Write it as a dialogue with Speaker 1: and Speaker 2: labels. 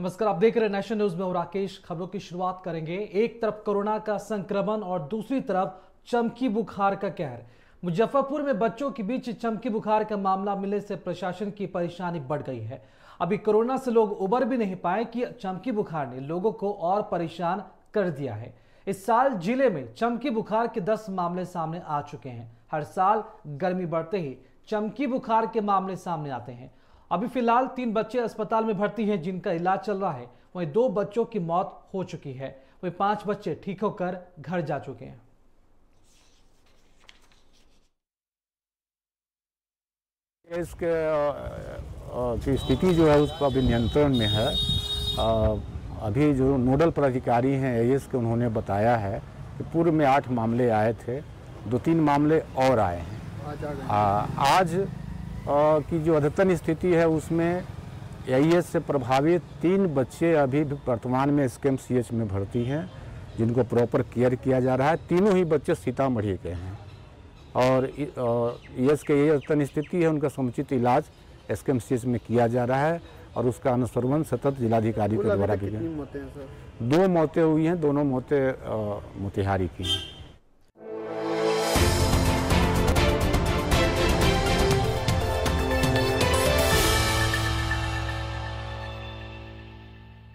Speaker 1: नमस्कार आप देख रहे हैं नेशनल न्यूज में और राकेश खबरों की शुरुआत करेंगे एक तरफ कोरोना का संक्रमण और दूसरी तरफ चमकी बुखार का कहर मुजफ्फरपुर में बच्चों के बीच चमकी बुखार का मामला मिलने से प्रशासन की परेशानी बढ़ गई है अभी कोरोना से लोग उबर भी नहीं पाए कि चमकी बुखार ने लोगों को और परेशान कर दिया है इस साल जिले में चमकी बुखार के दस मामले सामने आ चुके हैं हर साल गर्मी बढ़ते ही चमकी बुखार के मामले सामने आते हैं अभी फिलहाल तीन बच्चे अस्पताल में भर्ती हैं जिनका इलाज चल रहा है वहीं दो बच्चों की मौत हो चुकी है वहीं पांच बच्चे ठीक होकर घर जा चुके हैं इसके
Speaker 2: की स्थिति जो है उस पर अभी नियंत्रण में है अभी जो नोडल पदाधिकारी हैं ए के उन्होंने बताया है कि पूर्व में आठ मामले आए थे दो तीन मामले और आए हैं आज, आज की जो अद्यतन स्थिति है उसमें ए से प्रभावित तीन बच्चे अभी वर्तमान में स्केम सी में भर्ती हैं जिनको प्रॉपर केयर किया जा रहा है तीनों ही बच्चे सीतामढ़ी के हैं और एस के ये अद्यतन स्थिति है उनका समुचित इलाज एस के में किया जा रहा है और उसका अनुसरण सतत जिलाधिकारी के द्वारा किया दो मौतें हुई हैं दोनों मौतें मोतिहारी की हैं